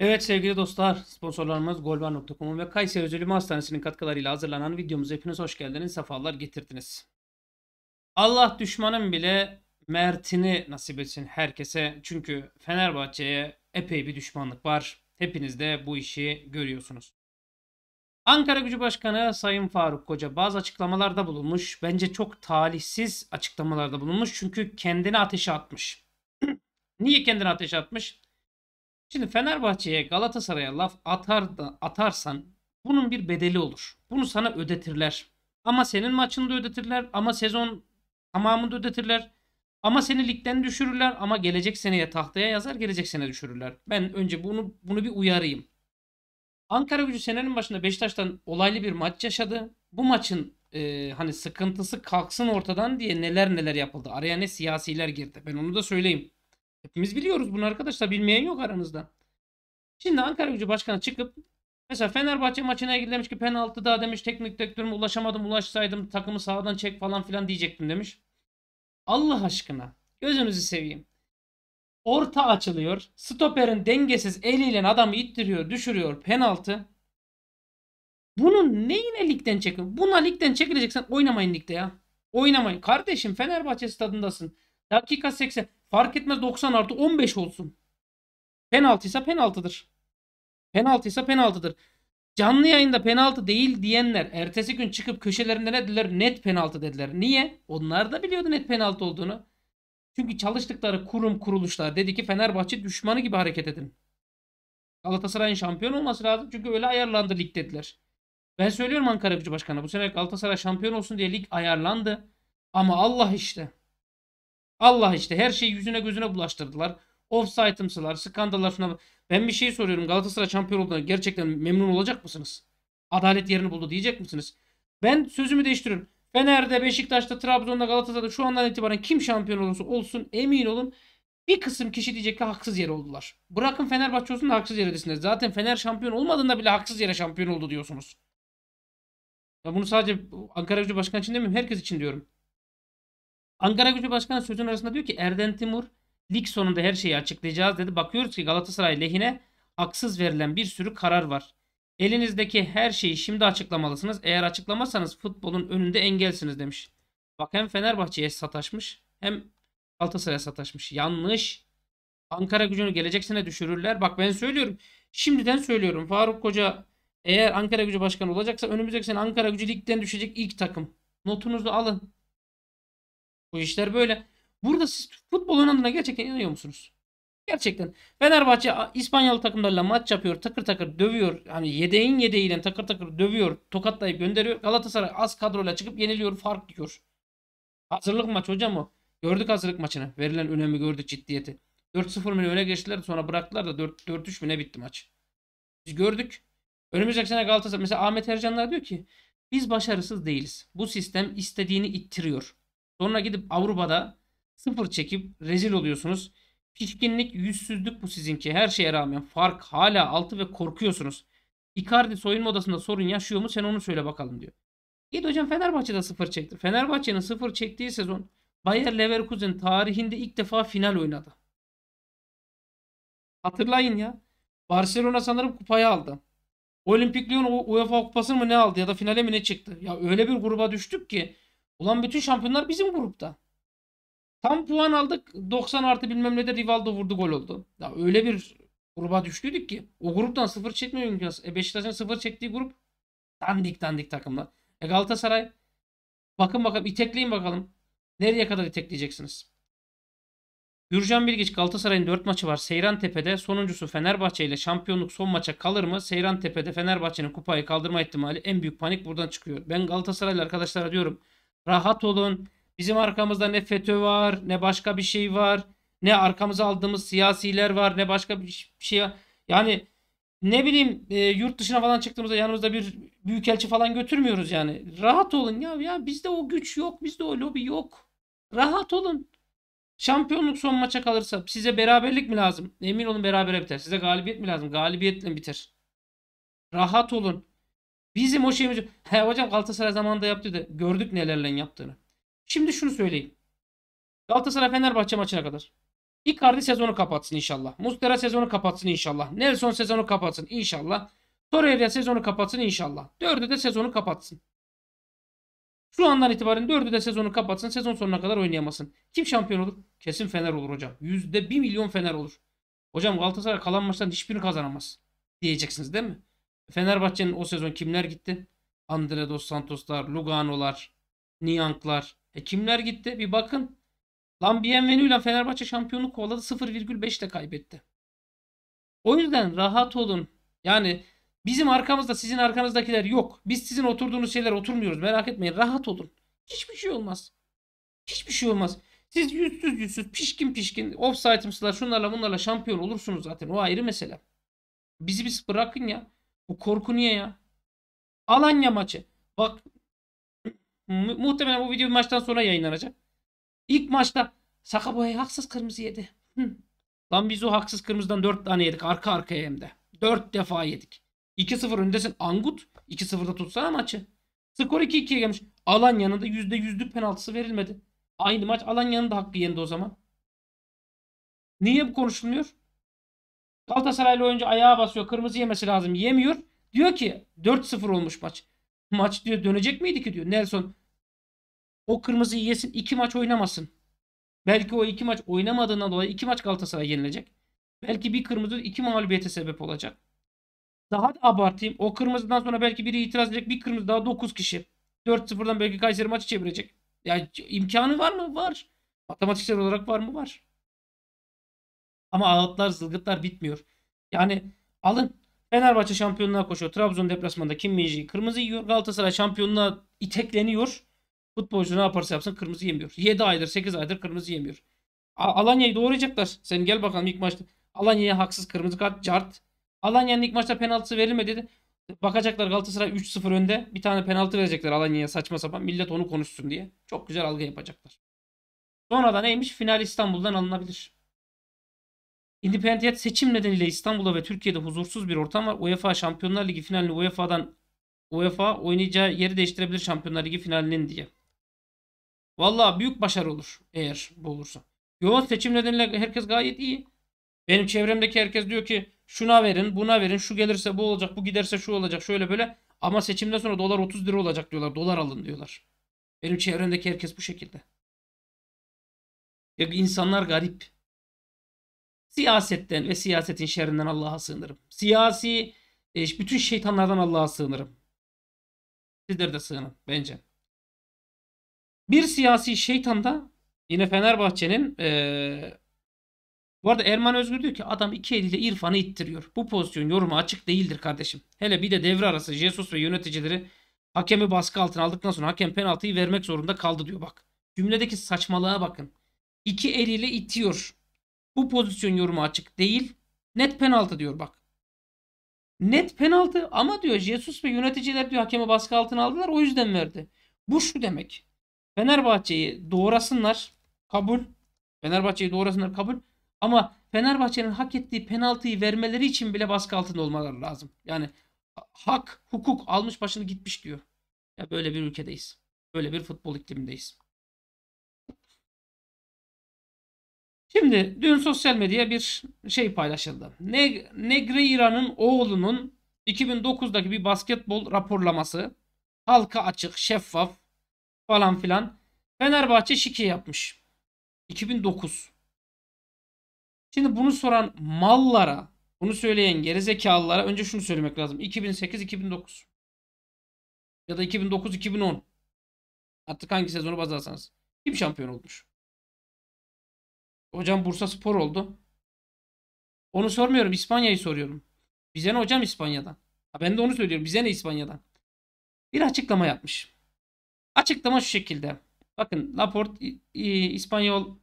Evet sevgili dostlar, sponsorlarımız golvar.com'un ve Kayseri Özel Hastanesi'nin katkılarıyla hazırlanan videomuza hepiniz hoş geldiniz, sefalar getirdiniz. Allah düşmanın bile Mert'ini nasip etsin herkese. Çünkü Fenerbahçe'ye epey bir düşmanlık var. Hepiniz de bu işi görüyorsunuz. Ankara Gücü Başkanı Sayın Faruk Koca bazı açıklamalarda bulunmuş. Bence çok talihsiz açıklamalarda bulunmuş. Çünkü kendini ateşe atmış. Niye kendini ateşe atmış? Şimdi Fenerbahçe'ye Galatasaray'a laf atar da atarsan bunun bir bedeli olur. Bunu sana ödetirler. Ama senin maçını da ödetirler. Ama sezon tamamını da ödetirler. Ama seni ligden düşürürler ama gelecek seneye tahtaya yazar gelecek sene düşürürler. Ben önce bunu bunu bir uyarayım. Ankara gücü senenin başında Beşiktaş'tan olaylı bir maç yaşadı. Bu maçın e, hani sıkıntısı kalksın ortadan diye neler neler yapıldı. Araya ne siyasiler girdi. Ben onu da söyleyeyim. Hepimiz biliyoruz bunu arkadaşlar. Bilmeyen yok aranızda. Şimdi Ankara Gücü Başkanı çıkıp mesela Fenerbahçe maçına ilgili demiş ki penaltıda demiş teknik direktörüm ulaşamadım ulaşsaydım takımı sağdan çek falan filan diyecektim demiş. Allah aşkına gözünüzü seveyim. Orta açılıyor. Stoperin dengesiz eliyle adamı ittiriyor, düşürüyor. Penaltı. Bunun neyine ligden çekin? Buna ligden çekileceksen oynamayın ligde ya. Oynamayın. Kardeşim Fenerbahçe stadındasın. Dakika 80. Fark etmez 90 artı 15 olsun. Penaltıysa penaltıdır. Penaltıysa penaltıdır. Canlı yayında penaltı değil diyenler ertesi gün çıkıp köşelerinde ne dediler? Net penaltı dediler. Niye? Onlar da biliyordu net penaltı olduğunu. Çünkü çalıştıkları kurum kuruluşlar dedi ki Fenerbahçe düşmanı gibi hareket edin. Galatasaray'ın şampiyon olması lazım. Çünkü öyle ayarlandı lig dediler. Ben söylüyorum Ankara Gücü Başkanı bu sene Galatasaray şampiyon olsun diye lig ayarlandı. Ama Allah işte. Allah işte her şeyi yüzüne gözüne bulaştırdılar. Offside'ımsılar, skandallar falan. Ben bir şey soruyorum. Galatasaray şampiyon olduğuna gerçekten memnun olacak mısınız? Adalet yerini buldu diyecek misiniz? Ben sözümü değiştiriyorum. Fener'de, Beşiktaş'ta, Trabzon'da, Galatasaray'da şu andan itibaren kim şampiyon olursa olsun emin olun bir kısım kişi diyecek ki haksız yere oldular. Bırakın Fenerbahçe olsun da haksız yere desiniz. Zaten Fener şampiyon olmadığında bile haksız yere şampiyon oldu diyorsunuz. Ya bunu sadece Ankara Gücü Başkanı için demiyorum. Herkes için diyorum. Ankara Gücü Başkanı sözün arasında diyor ki Erden Timur lig sonunda her şeyi açıklayacağız dedi. Bakıyoruz ki Galatasaray lehine haksız verilen bir sürü karar var. Elinizdeki her şeyi şimdi açıklamalısınız. Eğer açıklamazsanız futbolun önünde engelsiniz demiş. Bak hem Fenerbahçe'ye sataşmış hem Galatasaray'a sataşmış. Yanlış. Ankara gücünü gelecek sene düşürürler. Bak ben söylüyorum. Şimdiden söylüyorum. Faruk Koca eğer Ankara gücü başkanı olacaksa önümüzdeki sene Ankara gücü ligden düşecek ilk takım. Notunuzu alın. Bu işler böyle. Burada siz futbol oynandığına gerçekten inanıyor musunuz? Gerçekten. Fenerbahçe İspanyalı takımlarla maç yapıyor. Takır takır dövüyor. Hani yedeğin yedeğiyle takır takır dövüyor. Tokatlayıp gönderiyor. Galatasaray az kadroyla çıkıp yeniliyor. Fark diyor. Hazırlık maç hocam o. Gördük hazırlık maçını. Verilen önemi gördük ciddiyeti. 4-0 mı öne geçtiler sonra bıraktılar da 4-3 mü ne bitti maç. Biz gördük. Önümüzdeki sene Galatasaray. Mesela Ahmet Ercanlar diyor ki biz başarısız değiliz. Bu sistem istediğini ittiriyor. Sonra gidip Avrupa'da sıfır çekip rezil oluyorsunuz. Pişkinlik, yüzsüzlük bu sizinki. Her şeye rağmen fark hala altı ve korkuyorsunuz. Icardi soyunma odasında sorun yaşıyor mu sen onu söyle bakalım diyor. İyi de hocam Fenerbahçe'de sıfır çekti. Fenerbahçe'nin sıfır çektiği sezon Bayer Leverkusen tarihinde ilk defa final oynadı. Hatırlayın ya. Barcelona sanırım kupayı aldı. Olimpik Lyon UEFA kupası mı ne aldı ya da finale mi ne çıktı? Ya öyle bir gruba düştük ki Ulan bütün şampiyonlar bizim grupta. Tam puan aldık. 90 artı bilmem ne de Rivaldo vurdu gol oldu. Ya öyle bir gruba düştüydük ki. O gruptan sıfır çekmiyor imkansız. E Beşiktaş'ın sıfır çektiği grup dandik dandik takımlar. E Galatasaray bakın bakalım itekleyin bakalım. Nereye kadar itekleyeceksiniz? Gürcan Bilgiç Galatasaray'ın 4 maçı var. Seyran Tepe'de sonuncusu Fenerbahçe ile şampiyonluk son maça kalır mı? Seyran Tepe'de Fenerbahçe'nin kupayı kaldırma ihtimali en büyük panik buradan çıkıyor. Ben Galatasaraylı arkadaşlara diyorum. Rahat olun. Bizim arkamızda ne FETÖ var, ne başka bir şey var, ne arkamıza aldığımız siyasiler var, ne başka bir şey Yani ne bileyim e, yurt dışına falan çıktığımızda yanımızda bir büyükelçi falan götürmüyoruz yani. Rahat olun ya. Ya bizde o güç yok, bizde o lobi yok. Rahat olun. Şampiyonluk son maça kalırsa size beraberlik mi lazım? Emin olun berabere biter. Size galibiyet mi lazım? Galibiyetle biter. Rahat olun. Bizim o şeyimiz... He hocam Galatasaray zamanında yaptıydı. Gördük nelerle yaptığını. Şimdi şunu söyleyeyim. Galatasaray Fenerbahçe maçına kadar. Icardi sezonu kapatsın inşallah. Mustera sezonu kapatsın inşallah. Nelson sezonu kapatsın inşallah. Torreira sezonu kapatsın inşallah. Dördü de sezonu kapatsın. Şu andan itibaren dördü de sezonu kapatsın. Sezon sonuna kadar oynayamasın. Kim şampiyon olur? Kesin Fener olur hocam. Yüzde bir milyon Fener olur. Hocam Galatasaray kalan maçtan hiçbirini kazanamaz. Diyeceksiniz değil mi? Fenerbahçe'nin o sezon kimler gitti? Andre dos Santos'lar, Lugano'lar, Niyank'lar. E kimler gitti? Bir bakın. Lan Bienvenu ile Fenerbahçe şampiyonu kovaladı 0,5 ile kaybetti. O yüzden rahat olun. Yani bizim arkamızda sizin arkanızdakiler yok. Biz sizin oturduğunuz şeyler oturmuyoruz. Merak etmeyin rahat olun. Hiçbir şey olmaz. Hiçbir şey olmaz. Siz yüzsüz yüzsüz pişkin pişkin offside'ımsılar şunlarla bunlarla şampiyon olursunuz zaten. O ayrı mesele. Bizi biz bırakın ya. Bu korku niye ya? Alanya maçı. Bak mu muhtemelen bu video bir maçtan sonra yayınlanacak. İlk maçta Sakaboya haksız kırmızı yedi. Hı. Lan biz o haksız kırmızıdan 4 tane yedik arka arkaya hem de. 4 defa yedik. 2-0 öndesin Angut. 2-0'da tutsana maçı. Skor 2-2'ye gelmiş. Alanya'nın da %100'lük penaltısı verilmedi. Aynı maç Alanya'nın da hakkı yendi o zaman. Niye bu konuşulmuyor? Galatasaraylı oyuncu ayağa basıyor. Kırmızı yemesi lazım. Yemiyor. Diyor ki 4-0 olmuş maç. Maç diyor dönecek miydi ki diyor. Nelson o kırmızı yesin. iki maç oynamasın. Belki o iki maç oynamadığından dolayı iki maç Galatasaray yenilecek. Belki bir kırmızı iki mağlubiyete sebep olacak. Daha da abartayım. O kırmızıdan sonra belki biri itiraz edecek. Bir kırmızı daha 9 kişi. 4-0'dan belki Kayseri maçı çevirecek. Yani imkanı var mı? Var. Matematiksel olarak var mı? Var. Ama ağıtlar zılgıtlar bitmiyor. Yani alın Fenerbahçe şampiyonluğa koşuyor. Trabzon deplasmanında Kim Minji'yi kırmızı yiyor. Galatasaray şampiyonluğa itekleniyor. Futbolcu ne yaparsa yapsın kırmızı yemiyor. 7 aydır 8 aydır kırmızı yemiyor. Alanya'yı doğrayacaklar. Sen gel bakalım ilk maçta. Alanya'ya haksız kırmızı kart cart. Alanya'nın ilk maçta penaltısı verilmedi dedi. Bakacaklar Galatasaray 3-0 önde. Bir tane penaltı verecekler Alanya'ya saçma sapan. Millet onu konuşsun diye. Çok güzel algı yapacaklar. Sonra da neymiş? Final İstanbul'dan alınabilir. Independent seçim nedeniyle İstanbul'da ve Türkiye'de huzursuz bir ortam var. UEFA Şampiyonlar Ligi finalini UEFA'dan UEFA oynayacağı yeri değiştirebilir Şampiyonlar Ligi finalinin diye. Vallahi büyük başarı olur eğer bu olursa. Yoğun seçim nedeniyle herkes gayet iyi. Benim çevremdeki herkes diyor ki şuna verin buna verin şu gelirse bu olacak bu giderse şu olacak şöyle böyle. Ama seçimden sonra dolar 30 lira olacak diyorlar dolar alın diyorlar. Benim çevremdeki herkes bu şekilde. Ya insanlar garip. Siyasetten ve siyasetin şerrinden Allah'a sığınırım. Siyasi e, bütün şeytanlardan Allah'a sığınırım. Sizler de sığının bence. Bir siyasi şeytan da yine Fenerbahçe'nin ee, bu arada Erman Özgür diyor ki adam iki eliyle İrfan'ı ittiriyor. Bu pozisyon yorumu açık değildir kardeşim. Hele bir de devre arası Jesus ve yöneticileri hakemi baskı altına aldıktan sonra hakem penaltıyı vermek zorunda kaldı diyor bak. Cümledeki saçmalığa bakın. İki eliyle itiyor. Bu pozisyon yorumu açık değil. Net penaltı diyor bak. Net penaltı ama diyor Jesus ve yöneticiler diyor hakemi baskı altına aldılar o yüzden verdi. Bu şu demek. Fenerbahçe'yi doğrasınlar kabul. Fenerbahçe'yi doğrasınlar kabul. Ama Fenerbahçe'nin hak ettiği penaltıyı vermeleri için bile baskı altında olmaları lazım. Yani hak, hukuk almış başını gitmiş diyor. Ya böyle bir ülkedeyiz. Böyle bir futbol iklimindeyiz. Şimdi dün sosyal medyaya bir şey paylaşıldı. Neg Negreira'nın oğlunun 2009'daki bir basketbol raporlaması halka açık, şeffaf falan filan. Fenerbahçe şike yapmış. 2009. Şimdi bunu soran mallara, bunu söyleyen gerizekalılara önce şunu söylemek lazım. 2008-2009 ya da 2009-2010 artık hangi sezonu bazarsanız. kim şampiyon olmuş? Hocam Bursa Spor oldu. Onu sormuyorum. İspanya'yı soruyorum. Bize ne hocam İspanya'dan? Ha ben de onu söylüyorum. Bize ne İspanya'dan? Bir açıklama yapmış. Açıklama şu şekilde. Bakın Laporte İspanyol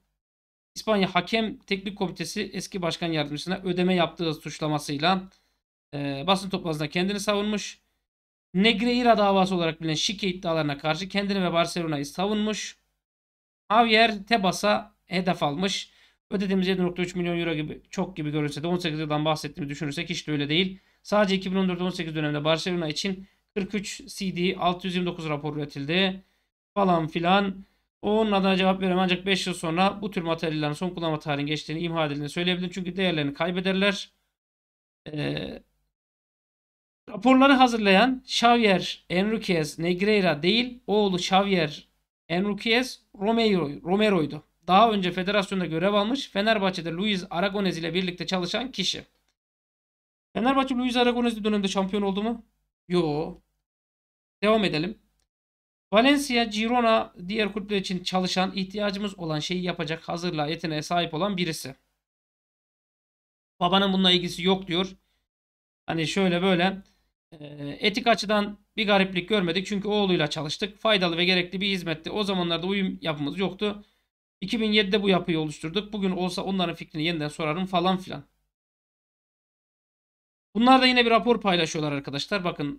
İspanya Hakem Teknik Komitesi eski başkan yardımcısına ödeme yaptığı suçlamasıyla e, basın toplantısında kendini savunmuş. Negreira davası olarak bilinen şike iddialarına karşı kendini ve Barcelona'yı savunmuş. Javier Tebas'a hedef almış. Ödediğimiz 7.3 milyon euro gibi çok gibi görünse de 18 yıldan bahsettiğimi düşünürsek hiç de öyle değil. Sadece 2014-18 döneminde Barcelona için 43 CD 629 rapor üretildi falan filan. Onun adına cevap veremem ancak 5 yıl sonra bu tür materyallerin son kullanma tarihinin geçtiğini imha edildiğini söyleyebilirim. Çünkü değerlerini kaybederler. Ee, raporları hazırlayan Xavier Enriquez Negreira değil oğlu Xavier Enriquez Romero, Romero'ydu. Daha önce federasyonda görev almış Fenerbahçe'de Luis Aragonés ile birlikte çalışan kişi. Fenerbahçe Luis Aragonés döneminde şampiyon oldu mu? Yo. Devam edelim. Valencia, Girona diğer kulüpler için çalışan, ihtiyacımız olan şeyi yapacak hazırlığa, yeteneğe sahip olan birisi. Babanın bununla ilgisi yok diyor. Hani şöyle böyle e, etik açıdan bir gariplik görmedik çünkü oğluyla çalıştık. Faydalı ve gerekli bir hizmetti. O zamanlarda uyum yapımız yoktu. 2007'de bu yapıyı oluşturduk. Bugün olsa onların fikrini yeniden sorarım falan filan. Bunlar da yine bir rapor paylaşıyorlar arkadaşlar. Bakın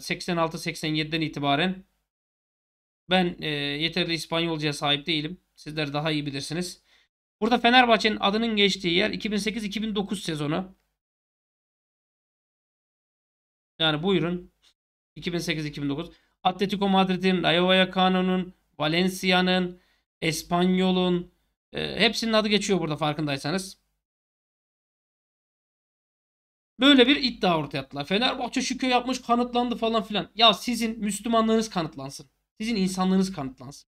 86-87'den e, itibaren ben e, yeterli İspanyolcaya sahip değilim. Sizler daha iyi bilirsiniz. Burada Fenerbahçe'nin adının geçtiği yer 2008-2009 sezonu. Yani buyurun 2008-2009. Atletico Madrid'in, Rayo Vallecano'nun, Valencia'nın, Espanyol'un e, hepsinin adı geçiyor burada farkındaysanız. Böyle bir iddia ortaya attılar. Fenerbahçe şükür yapmış kanıtlandı falan filan. Ya sizin Müslümanlığınız kanıtlansın. Sizin insanlığınız kanıtlansın.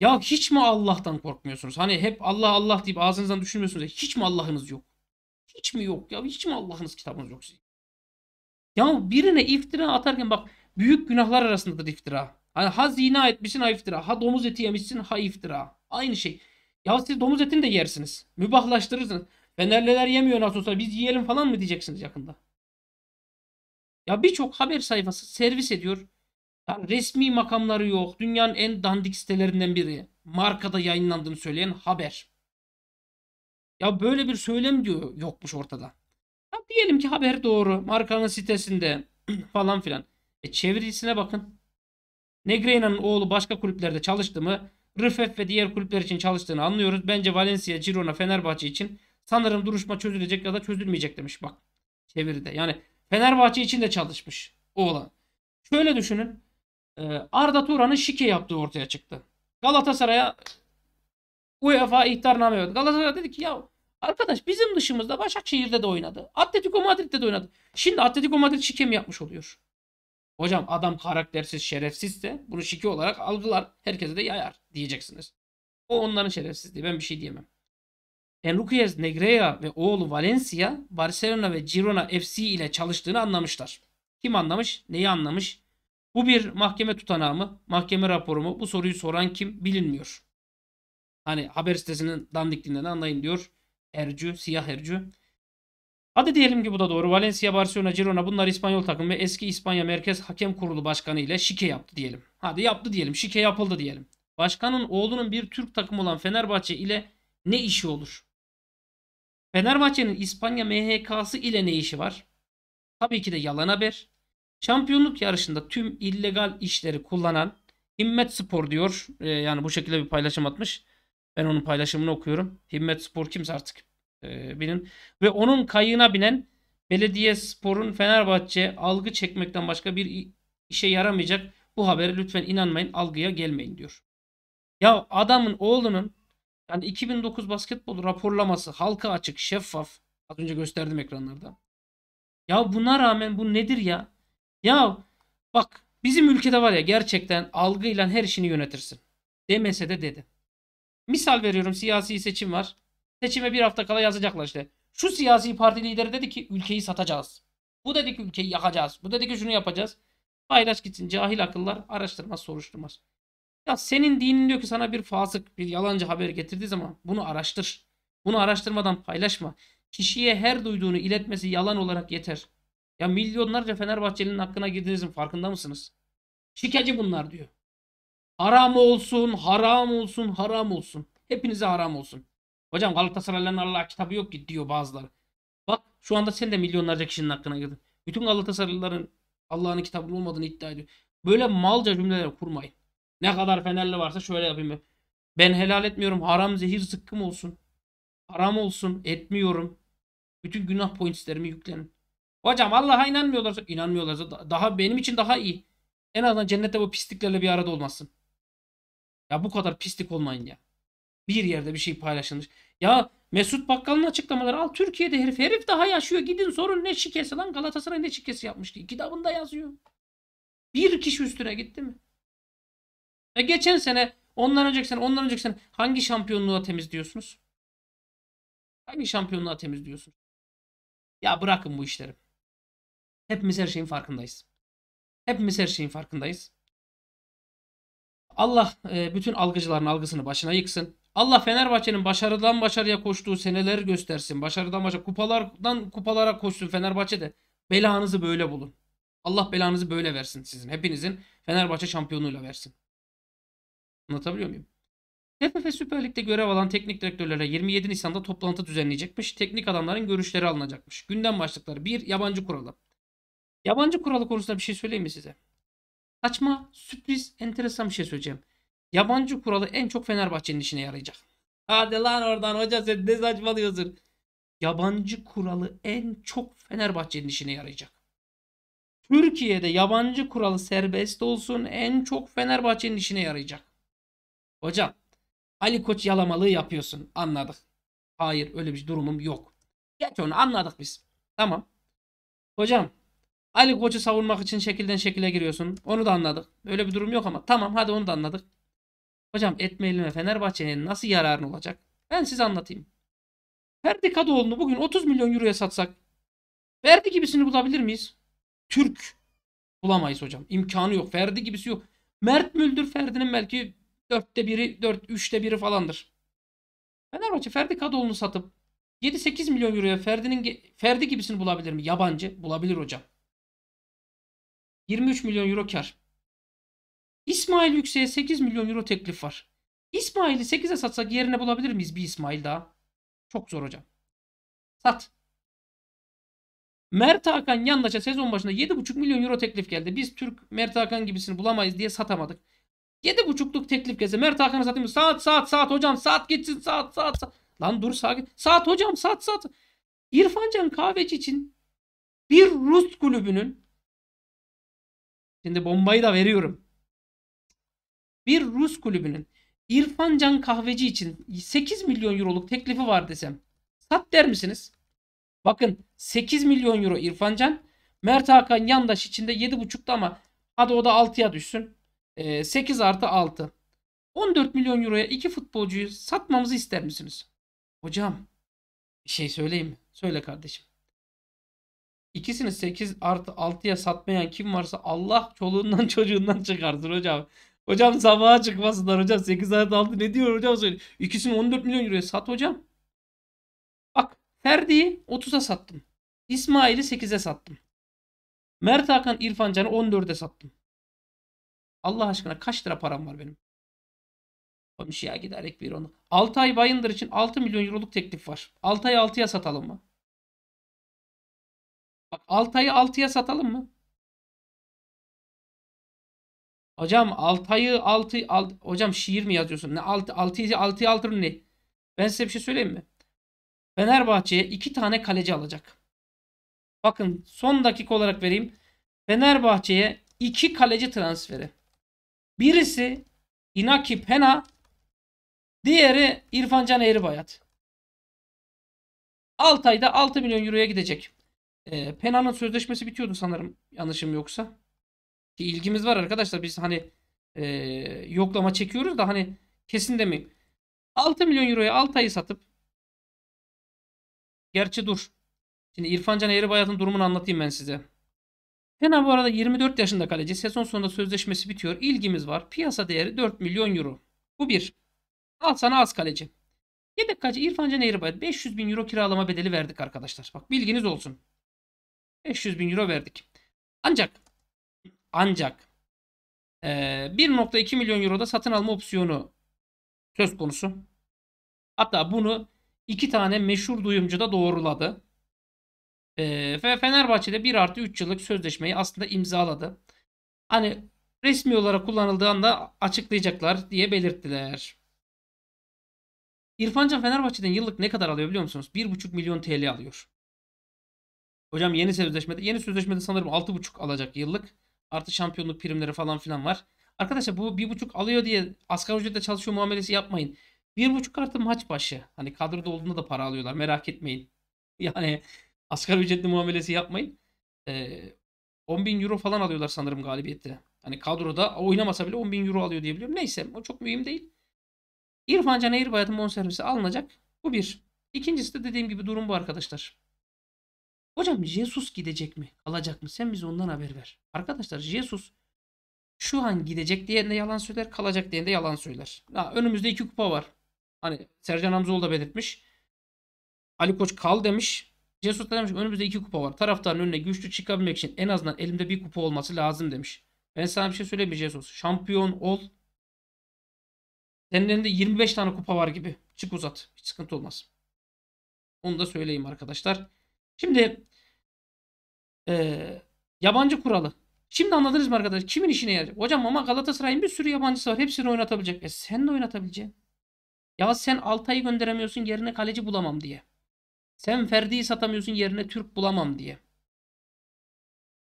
Ya hiç mi Allah'tan korkmuyorsunuz? Hani hep Allah Allah deyip ağzınızdan düşünmüyorsunuz. Ya. Hiç mi Allah'ınız yok? Hiç mi yok ya? Hiç mi Allah'ınız kitabınız yok sizin? Ya birine iftira atarken bak büyük günahlar arasındadır iftira. Hani ha zina etmişsin ha iftira. Ha domuz eti yemişsin ha iftira. Aynı şey. Ya siz domuz etini de yersiniz. Mübahlaştırırsınız. Fenerliler yemiyor nasıl olsa biz yiyelim falan mı diyeceksiniz yakında. Ya birçok haber sayfası servis ediyor. Yani resmi makamları yok. Dünyanın en dandik sitelerinden biri. Markada yayınlandığını söyleyen haber. Ya böyle bir söylem diyor yokmuş ortada. Ya diyelim ki haber doğru. Markanın sitesinde falan filan. E çevirisine bakın. Negreira'nın oğlu başka kulüplerde çalıştı mı? Rıfef ve diğer kulüpler için çalıştığını anlıyoruz. Bence Valencia, Girona, Fenerbahçe için sanırım duruşma çözülecek ya da çözülmeyecek demiş bak. Çeviride. Yani Fenerbahçe için de çalışmış oğlan. Şöyle düşünün. Ee, Arda Turan'ın şike yaptığı ortaya çıktı. Galatasaray'a UEFA ihtarname verdi. Galatasaray dedi ki ya arkadaş bizim dışımızda Başakşehir'de de oynadı. Atletico Madrid'de de oynadı. Şimdi Atletico Madrid şike mi yapmış oluyor? Hocam adam karaktersiz, şerefsizse bunu şiki olarak algılar. Herkese de yayar diyeceksiniz. O onların şerefsizliği. Ben bir şey diyemem. Enriquez Negreira ve oğlu Valencia Barcelona ve Girona FC ile çalıştığını anlamışlar. Kim anlamış? Neyi anlamış? Bu bir mahkeme tutanağı mı? Mahkeme raporu mu? Bu soruyu soran kim? Bilinmiyor. Hani haber sitesinin dandikliğinden anlayın diyor. Ercü, siyah Ercü. Hadi diyelim ki bu da doğru. Valencia, Barcelona, Girona bunlar İspanyol takım ve eski İspanya Merkez Hakem Kurulu Başkanı ile şike yaptı diyelim. Hadi yaptı diyelim. Şike yapıldı diyelim. Başkanın oğlunun bir Türk takımı olan Fenerbahçe ile ne işi olur? Fenerbahçe'nin İspanya MHK'sı ile ne işi var? Tabii ki de yalan haber. Şampiyonluk yarışında tüm illegal işleri kullanan Himmet Spor diyor. Ee, yani bu şekilde bir paylaşım atmış. Ben onun paylaşımını okuyorum. Himmet Spor kimse artık e, binin. Ve onun kayığına binen belediye sporun Fenerbahçe algı çekmekten başka bir işe yaramayacak. Bu habere lütfen inanmayın algıya gelmeyin diyor. Ya adamın oğlunun yani 2009 basketbol raporlaması halka açık şeffaf. Az önce gösterdim ekranlarda. Ya buna rağmen bu nedir ya? Ya bak bizim ülkede var ya gerçekten algıyla her işini yönetirsin. Demese de dedi. Misal veriyorum siyasi seçim var. Seçime bir hafta kala yazacaklar işte. Şu siyasi parti lideri dedi ki ülkeyi satacağız. Bu dedi ki ülkeyi yakacağız. Bu dedi ki şunu yapacağız. Paylaş gitsin cahil akıllar araştırmaz soruşturmaz. Ya senin dinin diyor ki sana bir fasık bir yalancı haber getirdiği zaman bunu araştır. Bunu araştırmadan paylaşma. Kişiye her duyduğunu iletmesi yalan olarak yeter. Ya milyonlarca Fenerbahçeli'nin hakkına girdinizin farkında mısınız? Şikacı bunlar diyor. Haram olsun, haram olsun, haram olsun. Hepinize haram olsun. Hocam Galatasaraylıların Allah kitabı yok ki diyor bazıları. Bak şu anda sen de milyonlarca kişinin hakkına girdin. Bütün Galatasaraylıların Allah'ın kitabının olmadığını iddia ediyor. Böyle malca cümleler kurmayın. Ne kadar Fenerli varsa şöyle yapayım ben. Ben helal etmiyorum. Haram zehir zıkkım olsun. Haram olsun. Etmiyorum. Bütün günah pointslerimi yüklenin. Hocam Allah'a inanmıyorlarsa inanmıyorlarsa daha benim için daha iyi. En azından cennette bu pisliklerle bir arada olmasın. Ya bu kadar pislik olmayın ya. Bir yerde bir şey paylaşılmış. Ya Mesut Bakkal'ın açıklamaları al Türkiye'de herif herif daha yaşıyor. Gidin sorun ne şikesi lan Galatasaray ne şikesi yapmış diye. Kitabında yazıyor. Bir kişi üstüne gitti mi? E geçen sene ondan önceki sene ondan önceki sene hangi şampiyonluğa temizliyorsunuz? Hangi şampiyonluğa temizliyorsunuz? Ya bırakın bu işleri. Hepimiz her şeyin farkındayız. Hepimiz her şeyin farkındayız. Allah e, bütün algıcıların algısını başına yıksın. Allah Fenerbahçe'nin başarıdan başarıya koştuğu seneleri göstersin. Başarıdan başa kupalardan kupalara koşsun Fenerbahçe'de. Belanızı böyle bulun. Allah belanızı böyle versin sizin. Hepinizin Fenerbahçe şampiyonuyla versin. Anlatabiliyor muyum? TFF Süper Lig'de görev alan teknik direktörlere 27 Nisan'da toplantı düzenleyecekmiş. Teknik adamların görüşleri alınacakmış. Gündem başlıkları 1. Yabancı kuralı. Yabancı kuralı konusunda bir şey söyleyeyim mi size? Saçma, sürpriz, enteresan bir şey söyleyeceğim. Yabancı kuralı en çok Fenerbahçe'nin işine yarayacak. Hadi lan oradan hoca sen ne saçmalıyorsun? Yabancı kuralı en çok Fenerbahçe'nin işine yarayacak. Türkiye'de yabancı kuralı serbest olsun en çok Fenerbahçe'nin işine yarayacak. Hocam Ali Koç yalamalığı yapıyorsun anladık. Hayır öyle bir durumum yok. Geç onu anladık biz. Tamam. Hocam Ali Koç'u savunmak için şekilden şekile giriyorsun. Onu da anladık. Öyle bir durum yok ama tamam hadi onu da anladık. Hocam etme Fenerbahçe'nin nasıl yararını olacak? Ben size anlatayım. Ferdi Kadıoğlu'nu bugün 30 milyon euroya satsak Ferdi gibisini bulabilir miyiz? Türk bulamayız hocam. İmkanı yok. Ferdi gibisi yok. Mert Müldür Ferdi'nin belki dörtte biri, dört, üçte biri falandır. Fenerbahçe Ferdi Kadıoğlu'nu satıp 7-8 milyon euroya Ferdi'nin Ferdi gibisini bulabilir mi? Yabancı bulabilir hocam. 23 milyon euro kar. İsmail Yüksek'e 8 milyon euro teklif var. İsmail'i 8'e satsak yerine bulabilir miyiz bir İsmail daha? Çok zor hocam. Sat. Mert Hakan Yandaş'a sezon başında 7,5 milyon euro teklif geldi. Biz Türk Mert Hakan gibisini bulamayız diye satamadık. 7,5'luk teklif gelse Mert Hakan'ı satayım. Saat saat saat hocam saat gitsin saat saat saat. Lan dur sakin. Saat hocam saat saat. İrfancan Kahveci için bir Rus kulübünün şimdi bombayı da veriyorum bir Rus kulübünün İrfan Can Kahveci için 8 milyon euroluk teklifi var desem sat der misiniz? Bakın 8 milyon euro İrfan Can. Mert Hakan yandaş içinde 7.5'ta ama hadi o da 6'ya düşsün. 8 ee, artı 6. 14 milyon euroya iki futbolcuyu satmamızı ister misiniz? Hocam bir şey söyleyeyim mi? Söyle kardeşim. İkisini 8 artı 6'ya satmayan kim varsa Allah çoluğundan çocuğundan çıkartır hocam. Hocam sabaha çıkmasınlar hocam. 8 saat aldı. Ne diyor hocam? İkisini 14 milyon euroya sat hocam. Bak Ferdi'yi 30'a sattım. İsmail'i 8'e sattım. Mert Hakan İrfan Can'ı 14'e sattım. Allah aşkına kaç lira param var benim? Konuş ya giderek bir onu. 6 ay Bayındır için 6 milyon euroluk teklif var. 6 ay 6'ya satalım mı? Bak 6 ayı 6'ya satalım mı? Hocam Altay'ı 6 alt, hocam şiir mi yazıyorsun? Ne 6 6 6 altır ne? Ben size bir şey söyleyeyim mi? Fenerbahçe'ye iki tane kaleci alacak. Bakın son dakika olarak vereyim. Fenerbahçe'ye iki kaleci transferi. Birisi Inaki Pena, diğeri İrfancan Eğribayat. Altay'da 6 milyon euroya gidecek. E, Pena'nın sözleşmesi bitiyordu sanırım yanlışım yoksa. Ki ilgimiz var arkadaşlar. Biz hani e, yoklama çekiyoruz da hani kesin demeyim 6 milyon euroya Altay'ı satıp gerçi dur. Şimdi İrfan Can Eğribayat'ın durumunu anlatayım ben size. Fena bu arada 24 yaşında kaleci. Sezon sonunda sözleşmesi bitiyor. ilgimiz var. Piyasa değeri 4 milyon euro. Bu bir. Al sana az kaleci. Yedek kaleci İrfan Can Eğribayat 500 bin euro kiralama bedeli verdik arkadaşlar. Bak bilginiz olsun. 500 bin euro verdik. Ancak ancak 1.2 e, milyon euroda satın alma opsiyonu söz konusu. Hatta bunu iki tane meşhur duyumcu da doğruladı. E, ve Fenerbahçe'de 1 artı 3 yıllık sözleşmeyi aslında imzaladı. Hani resmi olarak kullanıldığında açıklayacaklar diye belirttiler. İrfancan Fenerbahçe'den yıllık ne kadar alıyor biliyor musunuz? 1,5 milyon TL alıyor. Hocam yeni sözleşmede yeni sözleşmede sanırım 6,5 alacak yıllık. Artı şampiyonluk primleri falan filan var. Arkadaşlar bu bir buçuk alıyor diye asgari ücretle çalışıyor muamelesi yapmayın. Bir buçuk artı maç başı. Hani kadroda olduğunda da para alıyorlar merak etmeyin. Yani asgari ücretli muamelesi yapmayın. Ee, 10 bin euro falan alıyorlar sanırım galibiyette. Hani kadroda oynamasa bile 10 bin euro alıyor diyebiliyorum. Neyse o çok mühim değil. İrfan Can Eğirbayat'ın bonservisi alınacak. Bu bir. İkincisi de dediğim gibi durum bu arkadaşlar. Hocam Jesus gidecek mi? Kalacak mı? Sen bize ondan haber ver. Arkadaşlar Jesus şu an gidecek diyen de yalan söyler. Kalacak diyen de yalan söyler. Ya, önümüzde iki kupa var. Hani Sercan Hamzoğlu da belirtmiş. Ali Koç kal demiş. Jesus da demiş önümüzde iki kupa var. Taraftarın önüne güçlü çıkabilmek için en azından elimde bir kupa olması lazım demiş. Ben sana bir şey söyleyeyim mi Jesus? Şampiyon ol. Senin elinde 25 tane kupa var gibi. Çık uzat. Hiç sıkıntı olmaz. Onu da söyleyeyim arkadaşlar. Şimdi e, yabancı kuralı. Şimdi anladınız mı arkadaşlar? Kimin işine yarayacak? Hocam ama Galatasaray'ın bir sürü yabancısı var. Hepsini oynatabilecek. E sen de oynatabileceksin. Ya sen Altay'ı gönderemiyorsun yerine kaleci bulamam diye. Sen Ferdi'yi satamıyorsun yerine Türk bulamam diye.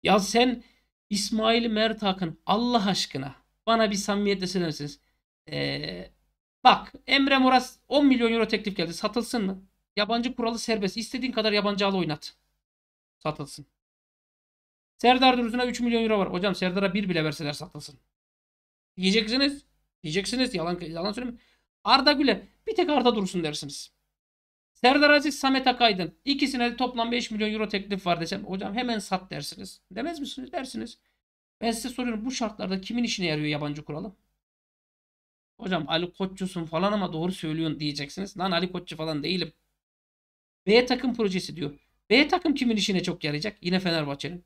Ya sen İsmail Mert Akın Allah aşkına bana bir samimiyetle söylersiniz. Ee, bak Emre Moras 10 milyon euro teklif geldi. Satılsın mı? Yabancı kuralı serbest. İstediğin kadar yabancı al oynat. Satılsın. Serdar Dürüz'üne 3 milyon euro var. Hocam Serdar'a 1 bile verseler satılsın. Diyeceksiniz. Diyeceksiniz. Yalan, yalan söyleme. Arda Güle. Bir tek Arda dursun dersiniz. Serdar Aziz, Samet Akaydın. İkisine de toplam 5 milyon euro teklif var desem. Hocam hemen sat dersiniz. Demez misiniz? Dersiniz. Ben size soruyorum bu şartlarda kimin işine yarıyor yabancı kuralı? Hocam Ali Koççusun falan ama doğru söylüyorsun diyeceksiniz. Lan Ali Koççu falan değilim. B takım projesi diyor. B takım kimin işine çok yarayacak? Yine Fenerbahçe'nin.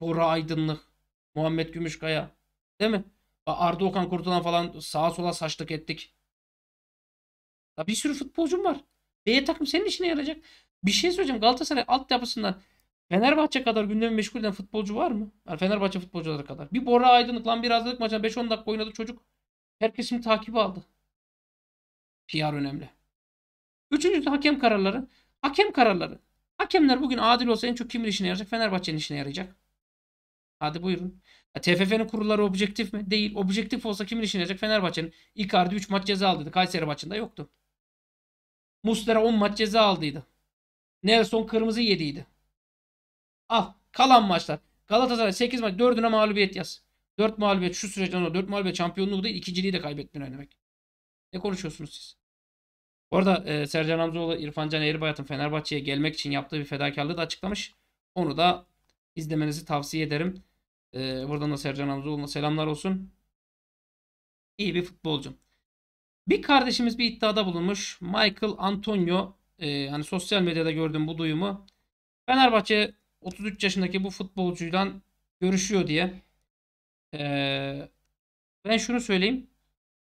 Bora Aydınlık, Muhammed Gümüşkaya. Değil mi? Arda Okan Kurtulan falan sağa sola saçlık ettik. Ya bir sürü futbolcum var. B takım senin işine yarayacak. Bir şey söyleyeceğim. Galatasaray altyapısından Fenerbahçe kadar gündemi meşgul eden futbolcu var mı? Yani Fenerbahçe futbolcuları kadar. Bir Bora Aydınlık lan bir hazırlık maçına 5-10 dakika oynadı çocuk. Herkesin takibi aldı. PR önemli. Üçüncüsü hakem kararları. Hakem kararları. Hakemler bugün adil olsa en çok kimin işine yarayacak? Fenerbahçe'nin işine yarayacak. Hadi buyurun. TFF'nin kurulları objektif mi? Değil. Objektif olsa kimin işine yarayacak? Fenerbahçe'nin. Icardi 3 maç ceza aldıydı. Kayseri maçında yoktu. Muslera 10 maç ceza aldıydı. Nelson kırmızı yediydi. Al. Ah, kalan maçlar. Galatasaray 8 maç. 4'üne mağlubiyet yaz. 4 mağlubiyet şu süreçten sonra 4 mağlubiyet şampiyonluğu değil. ikinciliği de kaybetmen demek. Ne konuşuyorsunuz siz? Bu arada e, Sercan Hamzoğlu İrfan Can Eğribayat'ın Fenerbahçe'ye gelmek için yaptığı bir fedakarlığı da açıklamış. Onu da izlemenizi tavsiye ederim. E, buradan da Sercan Hamzoğlu'na selamlar olsun. İyi bir futbolcu. Bir kardeşimiz bir iddiada bulunmuş. Michael Antonio e, hani sosyal medyada gördüm bu duyumu. Fenerbahçe 33 yaşındaki bu futbolcuyla görüşüyor diye. E, ben şunu söyleyeyim.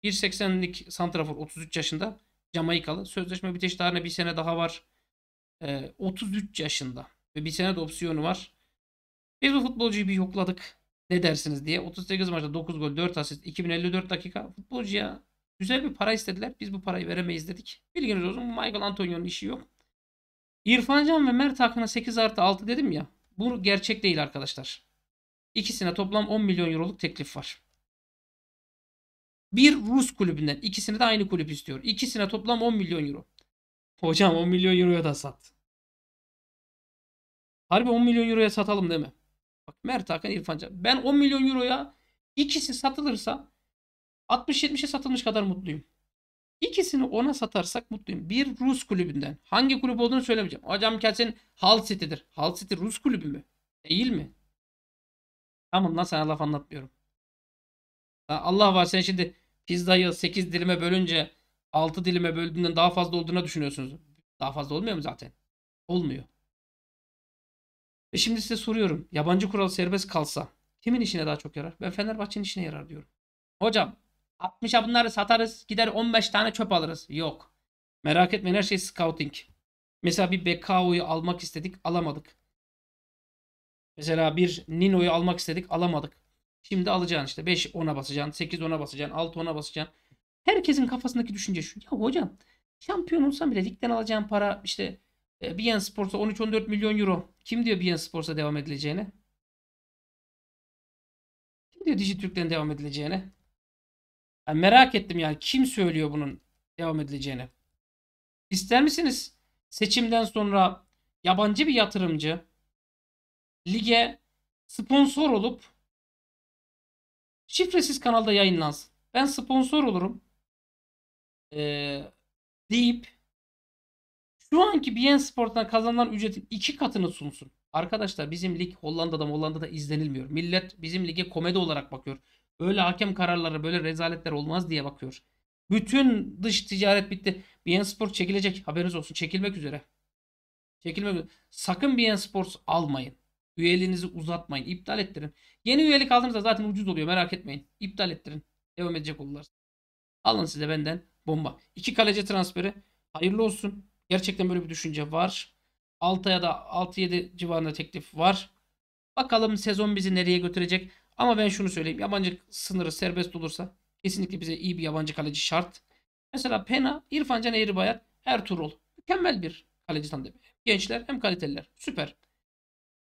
1.80'lik santrafor 33 yaşında. Jamaikalı. Sözleşme bitiş tarihine bir sene daha var. E, ee, 33 yaşında. Ve bir sene de opsiyonu var. Biz bu futbolcuyu bir yokladık. Ne dersiniz diye. 38 maçta 9 gol 4 asist 2054 dakika. Futbolcuya güzel bir para istediler. Biz bu parayı veremeyiz dedik. Bilginiz olsun bu Michael Antonio'nun işi yok. İrfancan ve Mert hakkında 8 artı 6 dedim ya. Bu gerçek değil arkadaşlar. İkisine toplam 10 milyon euroluk teklif var. Bir Rus kulübünden. ikisini de aynı kulüp istiyor. İkisine toplam 10 milyon euro. Hocam 10 milyon euroya da sat. Harbi 10 milyon euroya satalım değil mi? Bak Mert Hakan İrfanca, Ben 10 milyon euroya ikisi satılırsa 60-70'e satılmış kadar mutluyum. İkisini ona satarsak mutluyum. Bir Rus kulübünden. Hangi kulüp olduğunu söylemeyeceğim. Hocam kesin Hull City'dir. Hull City Rus kulübü mü? Değil mi? Tamam lan sana laf anlatmıyorum. Allah var sen şimdi pizzayı 8 dilime bölünce 6 dilime böldüğünden daha fazla olduğuna düşünüyorsunuz. Daha fazla olmuyor mu zaten? Olmuyor. Ve şimdi size soruyorum. Yabancı kural serbest kalsa kimin işine daha çok yarar? Ben Fenerbahçe'nin işine yarar diyorum. Hocam 60'a bunları satarız gider 15 tane çöp alırız. Yok. Merak etmeyin her şey scouting. Mesela bir Bekao'yu almak istedik alamadık. Mesela bir Nino'yu almak istedik alamadık. Şimdi alacaksın işte 5 10'a basacaksın, 8 10'a basacaksın, 6 10'a basacaksın. Herkesin kafasındaki düşünce şu. Ya hocam şampiyon olsam bile ligden alacağım para işte e, BN Sports'a 13-14 milyon euro. Kim diyor BN Sports'a devam edileceğini Kim diyor Dijitürk'ten devam edileceğini Yani merak ettim yani kim söylüyor bunun devam edileceğini. İster misiniz seçimden sonra yabancı bir yatırımcı lige sponsor olup şifresiz kanalda yayınlansın. Ben sponsor olurum ee, deyip şu anki BN Sport'tan kazanılan ücretin iki katını sunsun. Arkadaşlar bizim lig Hollanda'da Hollanda'da izlenilmiyor. Millet bizim lige komedi olarak bakıyor. Öyle hakem kararları böyle rezaletler olmaz diye bakıyor. Bütün dış ticaret bitti. BN Sport çekilecek. Haberiniz olsun. Çekilmek üzere. Çekilmek üzere. Sakın BN Sports almayın. Üyeliğinizi uzatmayın. iptal ettirin. Yeni üyelik aldığınızda zaten ucuz oluyor. Merak etmeyin. İptal ettirin. Devam edecek olurlar. Alın size benden bomba. İki kaleci transferi. Hayırlı olsun. Gerçekten böyle bir düşünce var. 6'ya da 6-7 civarında teklif var. Bakalım sezon bizi nereye götürecek. Ama ben şunu söyleyeyim. Yabancı sınırı serbest olursa kesinlikle bize iyi bir yabancı kaleci şart. Mesela Pena, İrfan Can Eğribayat, Ertuğrul. Mükemmel bir kaleci tandemi. Gençler hem kaliteliler. Süper.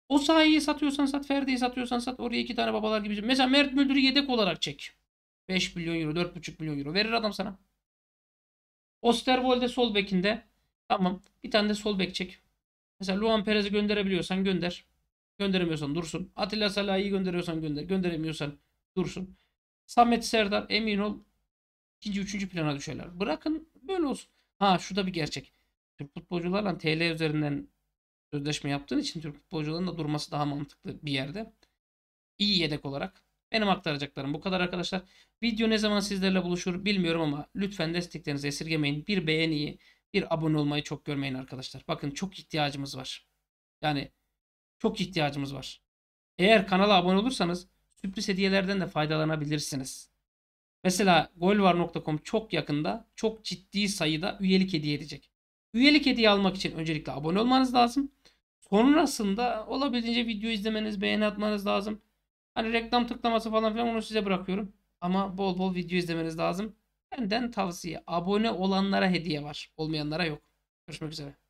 O sahiyi satıyorsan sat, Ferdi'yi satıyorsan sat. Oraya iki tane babalar gibi. Mesela Mert Müldür'ü yedek olarak çek. 5 milyon euro, 4,5 milyon euro verir adam sana. Osterwold'e sol bekinde. Tamam. Bir tane de sol bek çek. Mesela Luan Perez'i gönderebiliyorsan gönder. Gönderemiyorsan dursun. Atilla Salah'ı gönderiyorsan gönder. Gönderemiyorsan dursun. Samet Serdar emin ol ikinci üçüncü plana düşerler. Bırakın böyle olsun. Ha şu da bir gerçek. Türk futbolcularla TL üzerinden sözleşme yaptığın için Türk futbolcuların da durması daha mantıklı bir yerde. İyi yedek olarak. Benim aktaracaklarım bu kadar arkadaşlar. Video ne zaman sizlerle buluşur bilmiyorum ama lütfen desteklerinizi esirgemeyin. Bir beğeniyi, bir abone olmayı çok görmeyin arkadaşlar. Bakın çok ihtiyacımız var. Yani çok ihtiyacımız var. Eğer kanala abone olursanız sürpriz hediyelerden de faydalanabilirsiniz. Mesela golvar.com çok yakında çok ciddi sayıda üyelik hediye edecek. Üyelik hediye almak için öncelikle abone olmanız lazım. Sonrasında olabildiğince video izlemeniz, beğeni atmanız lazım. Hani reklam tıklaması falan filan onu size bırakıyorum. Ama bol bol video izlemeniz lazım. Benden tavsiye. Abone olanlara hediye var. Olmayanlara yok. Görüşmek üzere.